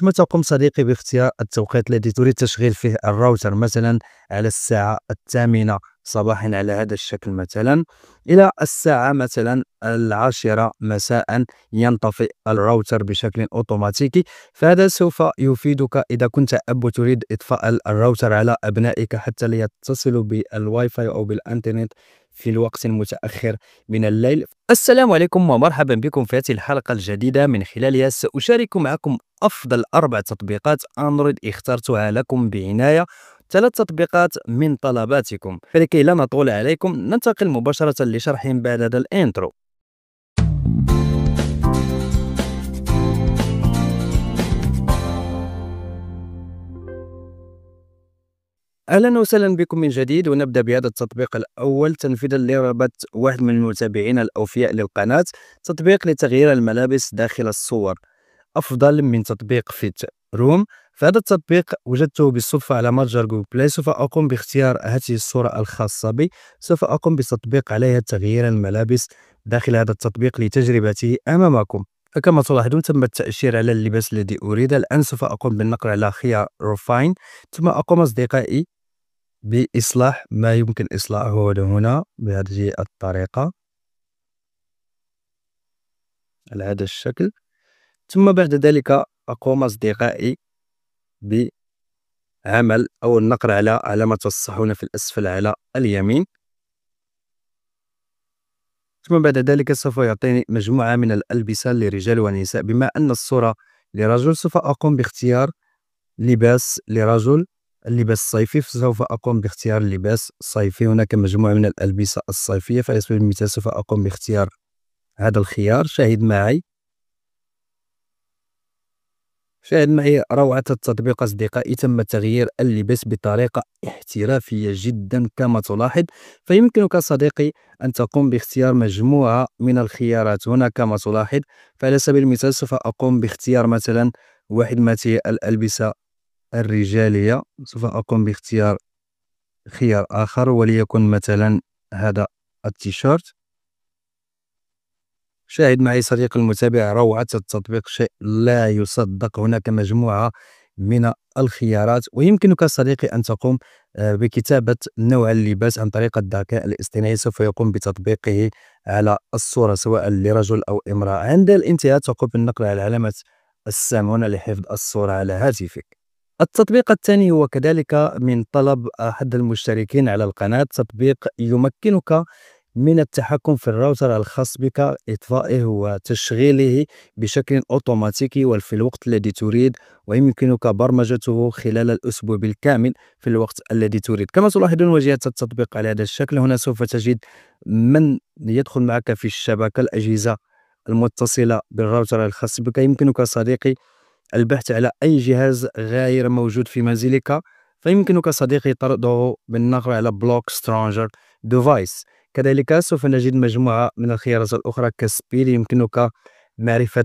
ثم تقوم صديقي باختيار التوقيت الذي تريد تشغيل فيه الراوتر مثلا على الساعة الثامنة صباحا على هذا الشكل مثلا إلى الساعة مثلا العاشرة مساء ينطفئ الراوتر بشكل أوتوماتيكي فهذا سوف يفيدك إذا كنت أب تريد إطفاء الراوتر على أبنائك حتى لا يتصلوا بالواي فاي أو بالإنترنت في الوقت المتأخر من الليل السلام عليكم ومرحبا بكم في هذه الحلقة الجديدة من خلالها سأشارك معكم أفضل أربع تطبيقات أندرويد اخترتها لكم بعناية ثلاث تطبيقات من طلباتكم فلكي لا نطول عليكم ننتقل مباشرة لشرح بعد هذا الانترو اهلا وسهلا بكم من جديد ونبدا بهذا التطبيق الاول تنفيذا لرغبه واحد من المتابعين الاوفياء للقناه تطبيق لتغيير الملابس داخل الصور افضل من تطبيق فيت روم فهذا التطبيق وجدته بالصدفة على متجر جوجل بلاي سوف أقوم باختيار هذه الصورة الخاصة بي سوف أقوم بتطبيق عليها تغيير الملابس داخل هذا التطبيق لتجربته أمامكم فكما تلاحظون تم التأشير على اللباس الذي أريد الآن سوف أقوم بالنقر على خيار روفاين ثم أقوم أصدقائي بإصلاح ما يمكن إصلاحه هنا بهذه الطريقة على هذا الشكل ثم بعد ذلك أقوم أصدقائي بعمل أو النقر على علامة الصحون في الأسفل على اليمين ثم بعد ذلك سوف يعطيني مجموعة من الألبسة لرجال ونساء بما أن الصورة لرجل سوف أقوم باختيار لباس لرجل اللباس الصيفي فسوف أقوم باختيار اللباس الصيفي هناك مجموعة من الألبسة الصيفية فعلى سبيل المثال سوف أقوم باختيار هذا الخيار شاهد معي شاهد معي روعة التطبيق أصدقائي تم تغيير اللباس بطريقة احترافية جدا كما تلاحظ فيمكنك صديقي أن تقوم باختيار مجموعة من الخيارات هنا كما تلاحظ فعلى سبيل المثال سوف أقوم باختيار مثلا واحد من الألبسة الرجالية سوف أقوم باختيار خيار آخر وليكن مثلا هذا التيشيرت شاهد معي صديق المتابع روعة التطبيق شيء لا يصدق هناك مجموعة من الخيارات ويمكنك صديقي أن تقوم آه، بكتابة نوع اللباس عن طريق الذكاء الاصطناعي سوف يقوم بتطبيقه على الصورة سواء لرجل أو امرأة عند الانتهاء تقوم بالنقر على علامة السامونة لحفظ الصورة على هاتفك التطبيق الثاني هو كذلك من طلب أحد المشتركين على القناة تطبيق يمكنك من التحكم في الراوتر الخاص بك إطفائه وتشغيله بشكل أوتوماتيكي وفي الوقت الذي تريد ويمكنك برمجته خلال الأسبوع بالكامل في الوقت الذي تريد كما تلاحظون واجهة التطبيق على هذا الشكل هنا سوف تجد من يدخل معك في الشبكة الأجهزة المتصلة بالراوتر الخاص بك يمكنك صديقي البحث على أي جهاز غير موجود في منزلك فيمكنك صديقي طرده بالنقر على بلوك سترونجر ديفايس كذلك سوف نجد مجموعة من الخيارات الأخرى كسبيل يمكنك معرفة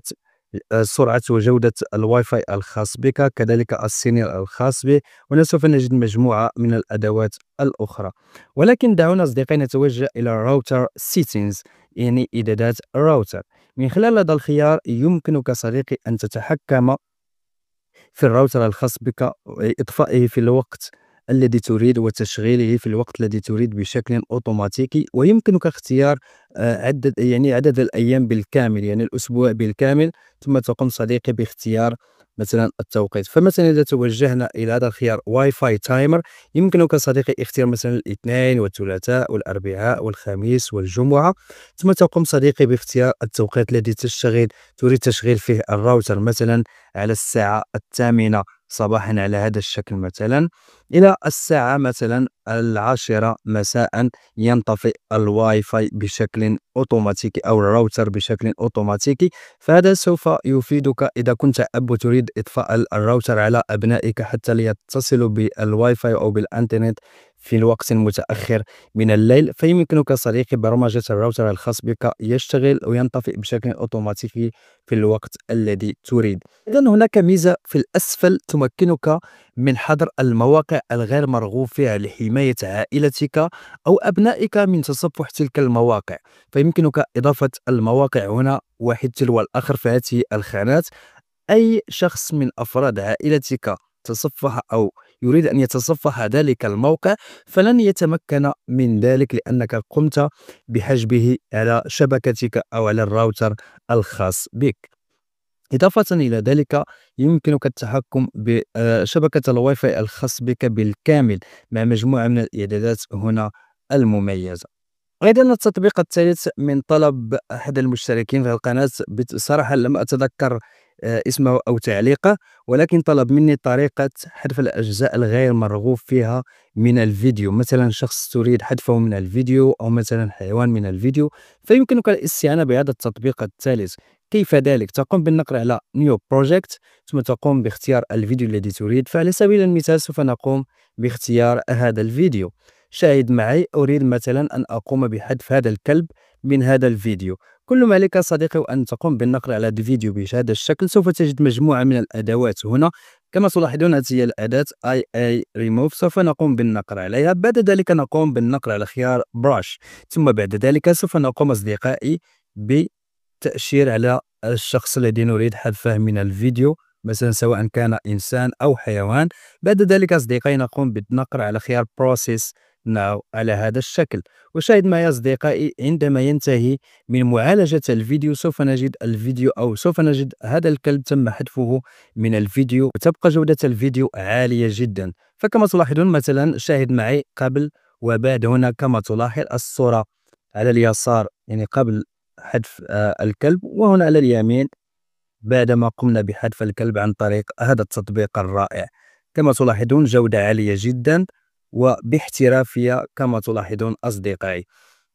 آه، سرعة وجودة الواي فاي الخاص بك كذلك السينير الخاص به وسوف نجد مجموعة من الأدوات الأخرى ولكن دعونا أصدقائي نتوجه إلى راوتر سيتينز يعني إعدادات الراوتر من خلال هذا الخيار يمكنك صديقي أن تتحكم في الراوتر الخاص بك وإطفائه إيه، إيه، في الوقت الذي تريد وتشغيله في الوقت الذي تريد بشكل اوتوماتيكي ويمكنك اختيار آه، عدد يعني عدد الايام بالكامل يعني الاسبوع بالكامل ثم تقوم صديقي باختيار مثلا التوقيت فمثلا اذا توجهنا الى هذا الخيار واي فاي تايمر يمكنك صديقي اختيار مثلا الاثنين والثلاثاء والاربعاء والخميس والجمعه ثم تقوم صديقي باختيار التوقيت الذي تشتغل تريد تشغيل فيه الراوتر مثلا على الساعه الثامنه صباحا على هذا الشكل مثلا إلى الساعة مثلا العاشرة مساء ينطفئ الواي فاي بشكل أوتوماتيكي أو الراوتر بشكل أوتوماتيكي فهذا سوف يفيدك إذا كنت أب تريد إطفاء الراوتر على أبنائك حتى ليتصلوا بالواي فاي أو بالإنترنت في الوقت المتأخر من الليل فيمكنك صديقي برمجة الراوتر الخاص بك يشتغل وينطفئ بشكل أوتوماتيكي في الوقت الذي تريد إذا هناك ميزة في الأسفل تمكنك من حظر المواقع الغير مرغوب فيها لحماية عائلتك أو أبنائك من تصفح تلك المواقع فيمكنك إضافة المواقع هنا واحد تلو الآخر في هذه الخانات أي شخص من أفراد عائلتك تصفح أو يريد أن يتصفح ذلك الموقع فلن يتمكن من ذلك لأنك قمت بحجبه على شبكتك أو على الراوتر الخاص بك إضافة إلى ذلك يمكنك التحكم بشبكة آه، الواي فاي الخاص بك بالكامل مع مجموعة من الإعدادات هنا المميزة أيضا التطبيق الثالث من طلب أحد المشتركين في القناة بصراحة لم أتذكر آه، اسمه أو تعليقه ولكن طلب مني طريقة حذف الأجزاء الغير مرغوب فيها من الفيديو مثلا شخص تريد حذفه من الفيديو أو مثلا حيوان من الفيديو فيمكنك الاستعانة بهذا التطبيق الثالث كيف ذلك تقوم بالنقر على نيو بروجكت ثم تقوم باختيار الفيديو الذي تريد فعلى سبيل المثال سوف نقوم باختيار هذا الفيديو شاهد معي أريد مثلا أن أقوم بحذف هذا الكلب من هذا الفيديو كل ما عليك صديقي وأن تقوم بالنقر على هذا الفيديو بهذا الشكل سوف تجد مجموعة من الأدوات هنا كما تلاحظون هذه هي الأداة IA ريموف سوف نقوم بالنقر عليها بعد ذلك نقوم بالنقر على خيار براش ثم بعد ذلك سوف نقوم أصدقائي بتأشير على الشخص الذي نريد حذفه من الفيديو مثلا سواء كان إنسان أو حيوان بعد ذلك أصدقائي نقوم بالنقر على خيار بروسيس نعم على هذا الشكل وشاهد معي أصدقائي عندما ينتهي من معالجة الفيديو سوف نجد الفيديو أو سوف نجد هذا الكلب تم حذفه من الفيديو وتبقى جودة الفيديو عالية جدا فكما تلاحظون مثلا شاهد معي قبل وبعد هنا كما تلاحظ الصورة على اليسار يعني قبل حذف آه، الكلب وهنا على اليمين بعدما قمنا بحذف الكلب عن طريق هذا التطبيق الرائع كما تلاحظون جودة عالية جدا وباحترافية كما تلاحظون أصدقائي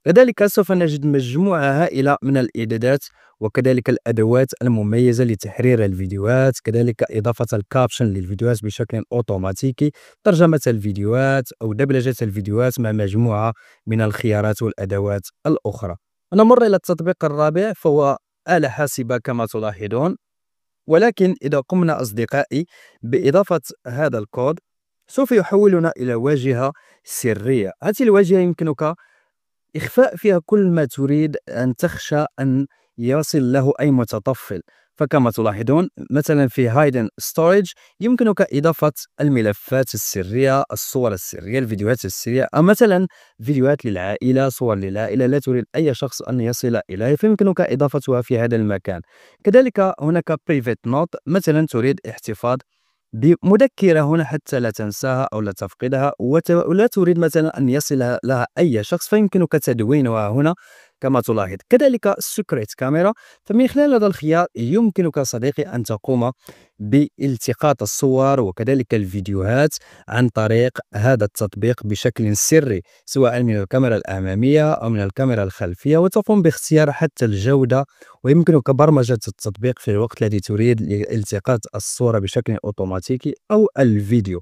كذلك سوف نجد مجموعة هائلة من الإعدادات وكذلك الأدوات المميزة لتحرير الفيديوهات كذلك إضافة الكابشن للفيديوهات بشكل أوتوماتيكي ترجمة الفيديوهات أو دبلجة الفيديوهات مع مجموعة من الخيارات والأدوات الأخرى نمر إلى التطبيق الرابع فهو آلة حاسبة كما تلاحظون ولكن إذا قمنا أصدقائي بإضافة هذا الكود سوف يحولنا الى واجهه سريه هذه الواجهه يمكنك اخفاء فيها كل ما تريد ان تخشى ان يصل له اي متطفل فكما تلاحظون مثلا في هايدن ستوريج يمكنك إضافة الملفات السرية الصور السرية الفيديوهات السرية أو مثلا فيديوهات للعائلة صور للعائلة لا تريد أي شخص أن يصل إليها فيمكنك إضافتها في هذا المكان كذلك هناك بريفيت نوت مثلا تريد احتفاظ بمذكرة هنا حتى لا تنساها أو لا تفقدها ولا تريد مثلا أن يصل لها أي شخص فيمكنك تدوينها هنا كما تلاحظ كذلك السكريت كاميرا فمن خلال هذا الخيار يمكنك صديقي أن تقوم بالتقاط الصور وكذلك الفيديوهات عن طريق هذا التطبيق بشكل سري سواء من الكاميرا الأمامية أو من الكاميرا الخلفية وتقوم باختيار حتى الجودة ويمكنك برمجة التطبيق في الوقت الذي تريد لالتقاط الصورة بشكل أوتوماتيكي أو الفيديو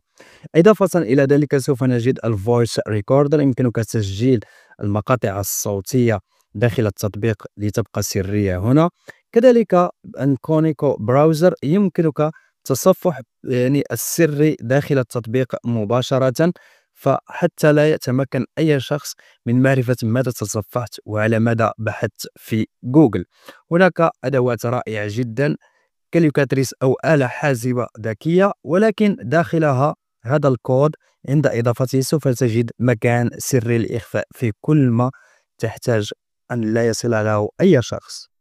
إضافة إلى ذلك سوف نجد الفويس ريكوردر يمكنك تسجيل المقاطع الصوتية داخل التطبيق لتبقى سرية هنا كذلك انكونيكو كونيكو براوزر يمكنك تصفح يعني السري داخل التطبيق مباشرة فحتى لا يتمكن أي شخص من معرفة ماذا تصفحت وعلى ماذا بحثت في جوجل هناك أدوات رائعة جدا كاليوكاتريس أو آلة حازبة ذكية ولكن داخلها هذا الكود عند إضافته سوف تجد مكان سري للإخفاء في كل ما تحتاج أن لا يصل له أي شخص